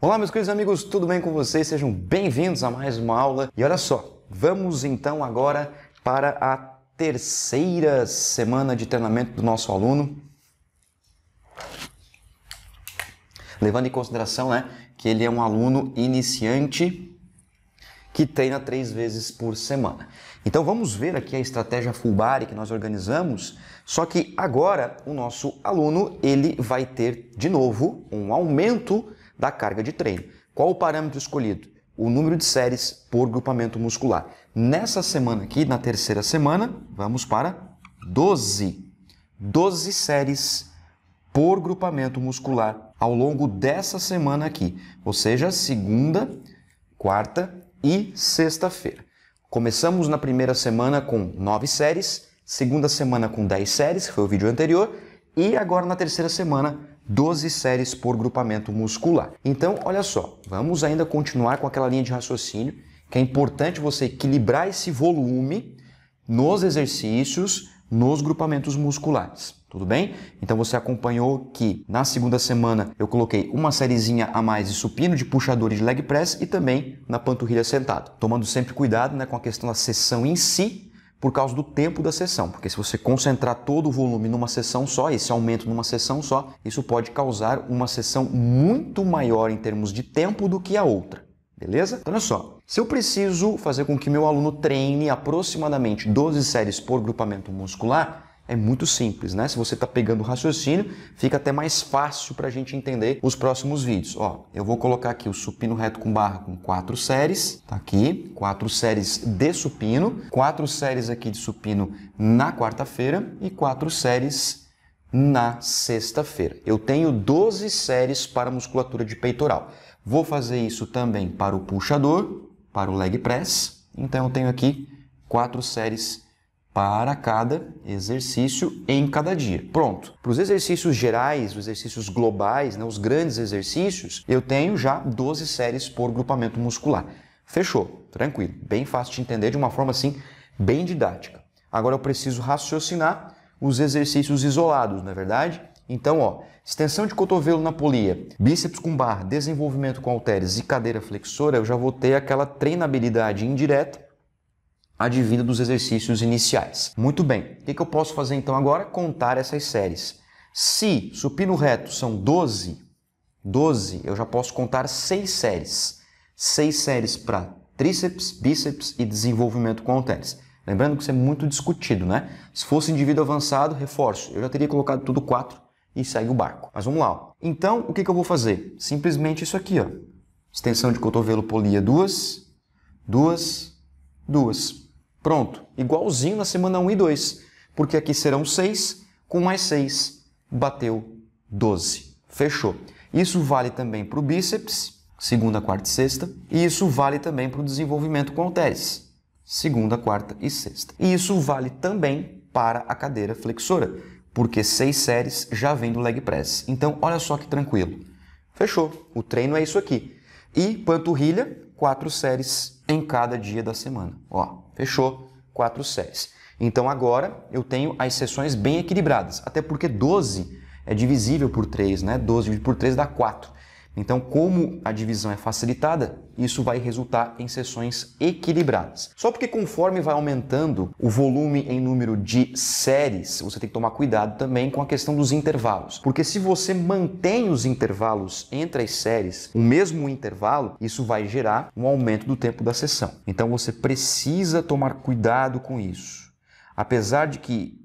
Olá, meus queridos amigos, tudo bem com vocês? Sejam bem-vindos a mais uma aula. E olha só, vamos então agora para a terceira semana de treinamento do nosso aluno. Levando em consideração né, que ele é um aluno iniciante que treina três vezes por semana. Então vamos ver aqui a estratégia full body que nós organizamos, só que agora o nosso aluno ele vai ter de novo um aumento da carga de treino. Qual o parâmetro escolhido? O número de séries por grupamento muscular. Nessa semana aqui, na terceira semana, vamos para 12. 12 séries por grupamento muscular ao longo dessa semana aqui, ou seja, segunda, quarta e sexta-feira. Começamos na primeira semana com 9 séries, segunda semana com 10 séries, que foi o vídeo anterior, e agora na terceira semana 12 séries por grupamento muscular. Então, olha só, vamos ainda continuar com aquela linha de raciocínio, que é importante você equilibrar esse volume nos exercícios, nos grupamentos musculares. Tudo bem? Então você acompanhou que na segunda semana eu coloquei uma sériezinha a mais de supino, de puxador e de leg press e também na panturrilha sentado, Tomando sempre cuidado né, com a questão da sessão em si, por causa do tempo da sessão, porque se você concentrar todo o volume numa sessão só, esse aumento numa sessão só, isso pode causar uma sessão muito maior em termos de tempo do que a outra, beleza? Então, olha só, se eu preciso fazer com que meu aluno treine aproximadamente 12 séries por grupamento muscular, é muito simples, né? Se você está pegando o raciocínio, fica até mais fácil para a gente entender os próximos vídeos. Ó, eu vou colocar aqui o supino reto com barra com quatro séries, tá aqui, quatro séries de supino, quatro séries aqui de supino na quarta-feira e quatro séries na sexta-feira. Eu tenho 12 séries para musculatura de peitoral. Vou fazer isso também para o puxador, para o leg press. Então eu tenho aqui quatro séries para cada exercício em cada dia. Pronto. Para os exercícios gerais, os exercícios globais, né, os grandes exercícios, eu tenho já 12 séries por grupamento muscular. Fechou, tranquilo, bem fácil de entender de uma forma assim bem didática. Agora eu preciso raciocinar os exercícios isolados, não é verdade? Então, ó, extensão de cotovelo na polia, bíceps com barra, desenvolvimento com halteres e cadeira flexora, eu já vou ter aquela treinabilidade indireta advinda dos exercícios iniciais. Muito bem, o que eu posso fazer então agora? Contar essas séries. Se supino reto são 12, 12, eu já posso contar 6 séries. 6 séries para tríceps, bíceps e desenvolvimento com halteres. Lembrando que isso é muito discutido, né? Se fosse indivíduo avançado, reforço, eu já teria colocado tudo 4 e segue o barco. Mas vamos lá. Então, o que, que eu vou fazer? Simplesmente isso aqui, ó. Extensão de cotovelo polia duas, duas, duas. Pronto, igualzinho na semana 1 e 2, porque aqui serão 6, com mais 6, bateu 12. Fechou. Isso vale também para o bíceps, segunda, quarta e sexta, e isso vale também para o desenvolvimento com halteres, segunda, quarta e sexta. E isso vale também para a cadeira flexora, porque seis séries já vem do leg press. Então, olha só que tranquilo. Fechou. O treino é isso aqui. E panturrilha, quatro séries em cada dia da semana. Ó, fechou 4 séries. Então agora eu tenho as sessões bem equilibradas, até porque 12 é divisível por 3, né? 12 dividido por 3 dá 4. Então, como a divisão é facilitada, isso vai resultar em sessões equilibradas. Só porque conforme vai aumentando o volume em número de séries, você tem que tomar cuidado também com a questão dos intervalos. Porque se você mantém os intervalos entre as séries, o mesmo intervalo, isso vai gerar um aumento do tempo da sessão. Então, você precisa tomar cuidado com isso. Apesar de que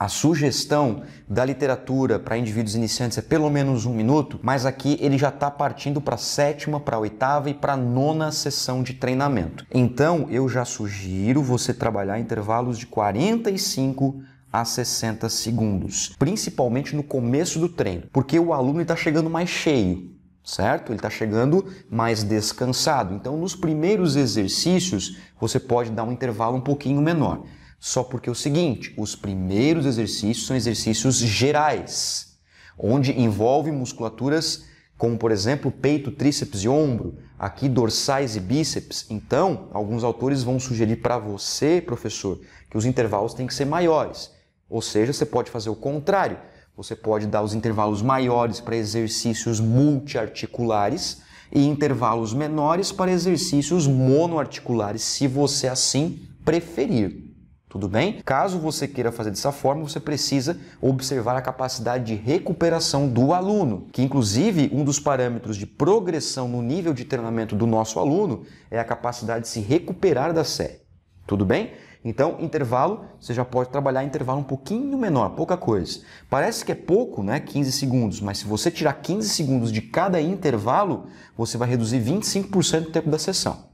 a sugestão da literatura para indivíduos iniciantes é pelo menos um minuto, mas aqui ele já está partindo para a sétima, para a oitava e para a nona sessão de treinamento. Então eu já sugiro você trabalhar intervalos de 45 a 60 segundos, principalmente no começo do treino, porque o aluno está chegando mais cheio, certo? Ele está chegando mais descansado. Então, nos primeiros exercícios, você pode dar um intervalo um pouquinho menor. Só porque é o seguinte, os primeiros exercícios são exercícios gerais, onde envolve musculaturas como, por exemplo, peito, tríceps e ombro, aqui dorsais e bíceps. Então, alguns autores vão sugerir para você, professor, que os intervalos têm que ser maiores. Ou seja, você pode fazer o contrário. Você pode dar os intervalos maiores para exercícios multiarticulares e intervalos menores para exercícios monoarticulares, se você assim preferir. Tudo bem? Caso você queira fazer dessa forma, você precisa observar a capacidade de recuperação do aluno, que inclusive um dos parâmetros de progressão no nível de treinamento do nosso aluno é a capacidade de se recuperar da série. Tudo bem? Então, intervalo, você já pode trabalhar intervalo um pouquinho menor, pouca coisa. Parece que é pouco, né? 15 segundos, mas se você tirar 15 segundos de cada intervalo, você vai reduzir 25% do tempo da sessão.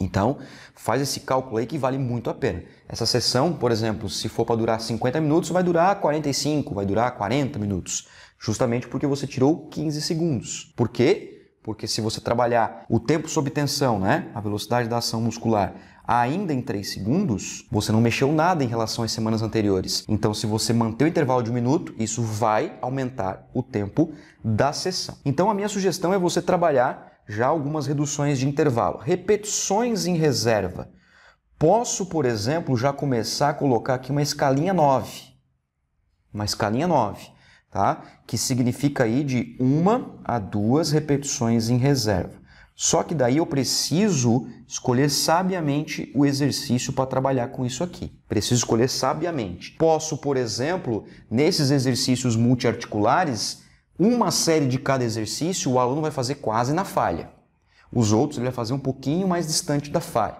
Então, faz esse cálculo aí que vale muito a pena. Essa sessão, por exemplo, se for para durar 50 minutos, vai durar 45, vai durar 40 minutos, justamente porque você tirou 15 segundos. Por quê? Porque se você trabalhar o tempo sob tensão, né, a velocidade da ação muscular, ainda em 3 segundos, você não mexeu nada em relação às semanas anteriores. Então, se você manter o intervalo de um minuto, isso vai aumentar o tempo da sessão. Então, a minha sugestão é você trabalhar já algumas reduções de intervalo. Repetições em reserva. Posso, por exemplo, já começar a colocar aqui uma escalinha 9. Uma escalinha 9, tá? Que significa aí de uma a duas repetições em reserva. Só que daí eu preciso escolher sabiamente o exercício para trabalhar com isso aqui. Preciso escolher sabiamente. Posso, por exemplo, nesses exercícios multiarticulares, uma série de cada exercício, o aluno vai fazer quase na falha. Os outros ele vai fazer um pouquinho mais distante da falha,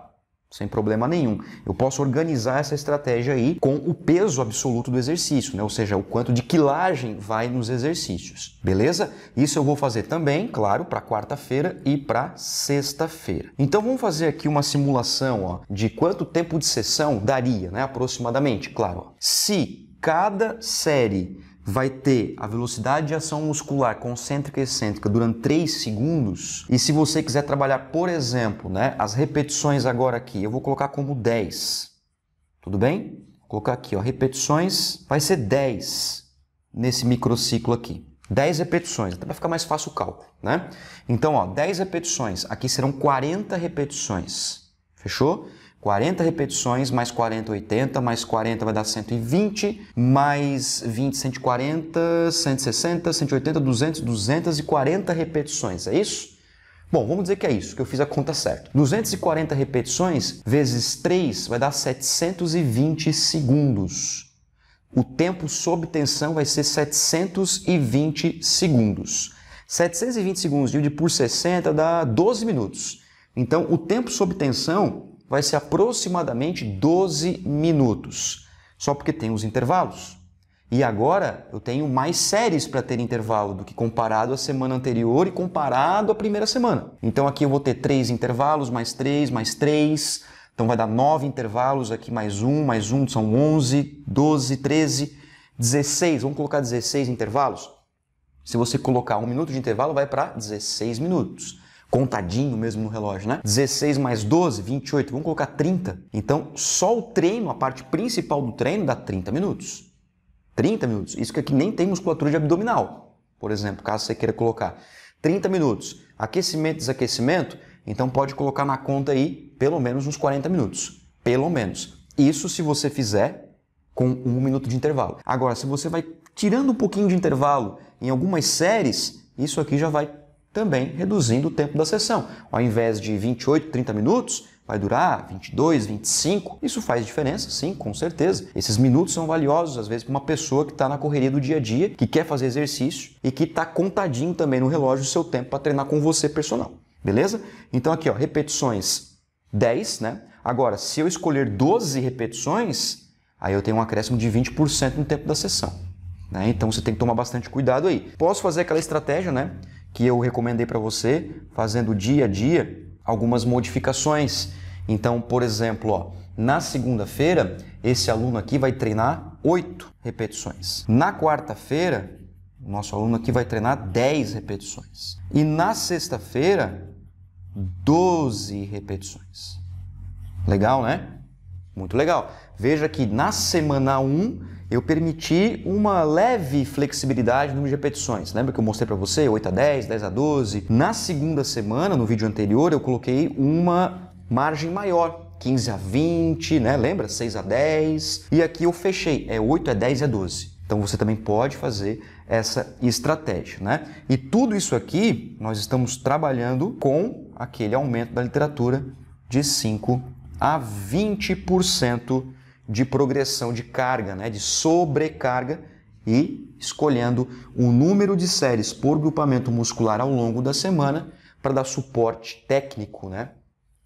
sem problema nenhum. Eu posso organizar essa estratégia aí com o peso absoluto do exercício, né? ou seja, o quanto de quilagem vai nos exercícios, beleza? Isso eu vou fazer também, claro, para quarta-feira e para sexta-feira. Então vamos fazer aqui uma simulação ó, de quanto tempo de sessão daria, né? aproximadamente, claro. Ó. Se cada série vai ter a velocidade de ação muscular concêntrica e excêntrica durante 3 segundos. E se você quiser trabalhar, por exemplo, né, as repetições agora aqui, eu vou colocar como 10. Tudo bem? Vou colocar aqui, ó, repetições, vai ser 10 nesse microciclo aqui. 10 repetições, até para ficar mais fácil o cálculo, né? Então, ó, 10 repetições, aqui serão 40 repetições. Fechou? 40 repetições, mais 40, 80, mais 40 vai dar 120, mais 20, 140, 160, 180, 200, 240 repetições, é isso? Bom, vamos dizer que é isso, que eu fiz a conta certa. 240 repetições vezes 3 vai dar 720 segundos. O tempo sob tensão vai ser 720 segundos. 720 segundos dividido por 60 dá 12 minutos. Então, o tempo sob tensão vai ser aproximadamente 12 minutos, só porque tem os intervalos. E agora eu tenho mais séries para ter intervalo do que comparado à semana anterior e comparado à primeira semana. Então aqui eu vou ter três intervalos, mais três, mais três. Então vai dar nove intervalos aqui, mais um, mais um, são 11, 12, 13, 16. Vamos colocar 16 intervalos? Se você colocar um minuto de intervalo, vai para 16 minutos contadinho mesmo no relógio, né? 16 mais 12, 28, vamos colocar 30. Então, só o treino, a parte principal do treino dá 30 minutos. 30 minutos. Isso que aqui nem tem musculatura de abdominal, por exemplo, caso você queira colocar. 30 minutos. Aquecimento, desaquecimento, então pode colocar na conta aí pelo menos uns 40 minutos. Pelo menos. Isso se você fizer com um minuto de intervalo. Agora, se você vai tirando um pouquinho de intervalo em algumas séries, isso aqui já vai também reduzindo o tempo da sessão. Ao invés de 28, 30 minutos, vai durar 22, 25. Isso faz diferença, sim, com certeza. Esses minutos são valiosos, às vezes, para uma pessoa que está na correria do dia a dia, que quer fazer exercício e que está contadinho também no relógio o seu tempo para treinar com você personal. Beleza? Então aqui, ó, repetições 10, né? Agora, se eu escolher 12 repetições, aí eu tenho um acréscimo de 20% no tempo da sessão. Né? Então você tem que tomar bastante cuidado aí. Posso fazer aquela estratégia, né? que eu recomendei para você, fazendo dia a dia algumas modificações. Então, por exemplo, ó, na segunda-feira, esse aluno aqui vai treinar 8 repetições. Na quarta-feira, nosso aluno aqui vai treinar 10 repetições. E na sexta-feira, 12 repetições. Legal, né? Muito legal. Veja que na semana 1 eu permiti uma leve flexibilidade no número de repetições. Lembra que eu mostrei para você 8 a 10, 10 a 12? Na segunda semana, no vídeo anterior, eu coloquei uma margem maior, 15 a 20, né? Lembra? 6 a 10. E aqui eu fechei, é 8 a 10 e a 12. Então você também pode fazer essa estratégia, né? E tudo isso aqui nós estamos trabalhando com aquele aumento da literatura de 5 a 20% de progressão de carga, né, de sobrecarga, e escolhendo o número de séries por grupamento muscular ao longo da semana para dar suporte técnico né,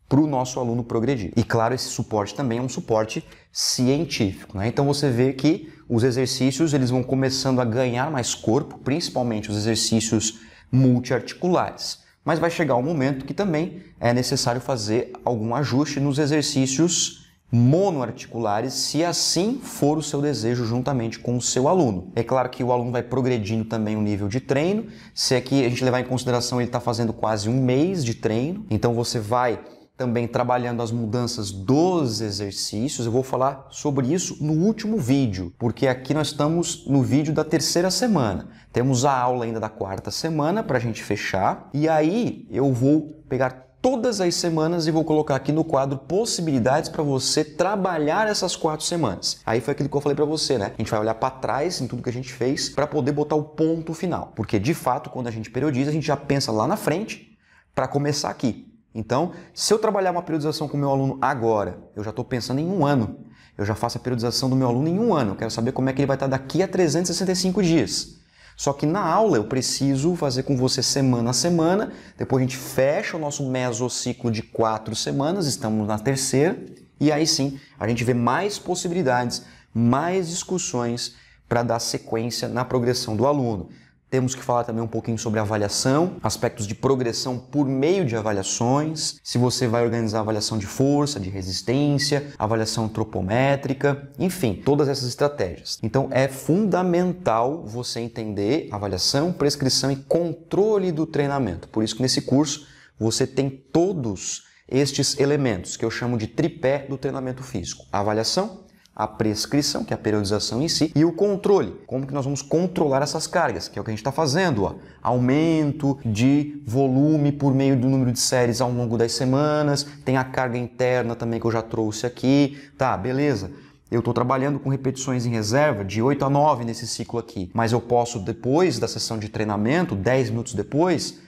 para o nosso aluno progredir. E claro, esse suporte também é um suporte científico. Né? Então você vê que os exercícios eles vão começando a ganhar mais corpo, principalmente os exercícios multiarticulares mas vai chegar um momento que também é necessário fazer algum ajuste nos exercícios monoarticulares, se assim for o seu desejo juntamente com o seu aluno. É claro que o aluno vai progredindo também o nível de treino, se aqui é a gente levar em consideração ele está fazendo quase um mês de treino, então você vai também trabalhando as mudanças dos exercícios. Eu vou falar sobre isso no último vídeo, porque aqui nós estamos no vídeo da terceira semana. Temos a aula ainda da quarta semana para a gente fechar, e aí eu vou pegar todas as semanas e vou colocar aqui no quadro possibilidades para você trabalhar essas quatro semanas. Aí foi aquilo que eu falei para você, né? A gente vai olhar para trás em tudo que a gente fez para poder botar o ponto final, porque de fato quando a gente periodiza a gente já pensa lá na frente para começar aqui. Então, se eu trabalhar uma periodização com o meu aluno agora, eu já estou pensando em um ano. Eu já faço a periodização do meu aluno em um ano. Eu quero saber como é que ele vai estar daqui a 365 dias. Só que na aula eu preciso fazer com você semana a semana. Depois a gente fecha o nosso mesociclo de quatro semanas, estamos na terceira. E aí sim, a gente vê mais possibilidades, mais discussões para dar sequência na progressão do aluno. Temos que falar também um pouquinho sobre avaliação, aspectos de progressão por meio de avaliações, se você vai organizar avaliação de força, de resistência, avaliação tropométrica, enfim, todas essas estratégias. Então é fundamental você entender avaliação, prescrição e controle do treinamento. Por isso que nesse curso você tem todos estes elementos que eu chamo de tripé do treinamento físico: avaliação, a prescrição, que é a periodização em si, e o controle. Como que nós vamos controlar essas cargas, que é o que a gente está fazendo. Ó. Aumento de volume por meio do número de séries ao longo das semanas, tem a carga interna também que eu já trouxe aqui. Tá, beleza. Eu estou trabalhando com repetições em reserva de 8 a 9 nesse ciclo aqui, mas eu posso, depois da sessão de treinamento, 10 minutos depois,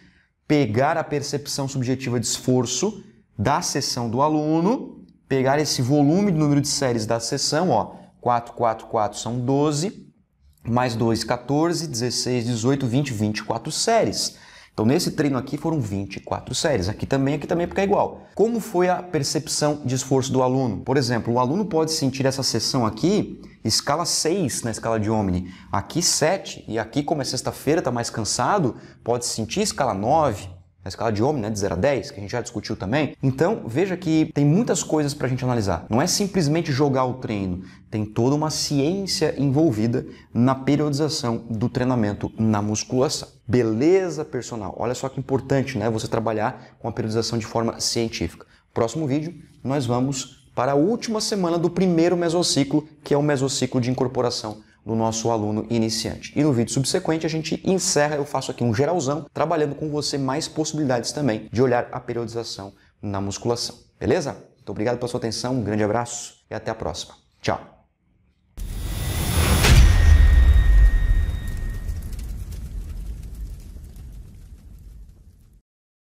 pegar a percepção subjetiva de esforço da sessão do aluno pegar esse volume de número de séries da sessão, ó, 4, 4, 4 são 12, mais 2, 14, 16, 18, 20, 24 séries. Então, nesse treino aqui foram 24 séries. Aqui também, aqui também, porque é igual. Como foi a percepção de esforço do aluno? Por exemplo, o aluno pode sentir essa sessão aqui, escala 6 na escala de Omni, aqui 7, e aqui, como é sexta-feira, está mais cansado, pode sentir escala 9, a escala de Ohm, né, de 0 a 10, que a gente já discutiu também. Então, veja que tem muitas coisas para a gente analisar. Não é simplesmente jogar o treino, tem toda uma ciência envolvida na periodização do treinamento na musculação. Beleza, personal? Olha só que importante, né, você trabalhar com a periodização de forma científica. Próximo vídeo, nós vamos para a última semana do primeiro mesociclo, que é o mesociclo de incorporação no nosso aluno iniciante. E no vídeo subsequente a gente encerra, eu faço aqui um geralzão, trabalhando com você mais possibilidades também de olhar a periodização na musculação. Beleza? Muito obrigado pela sua atenção, um grande abraço e até a próxima. Tchau!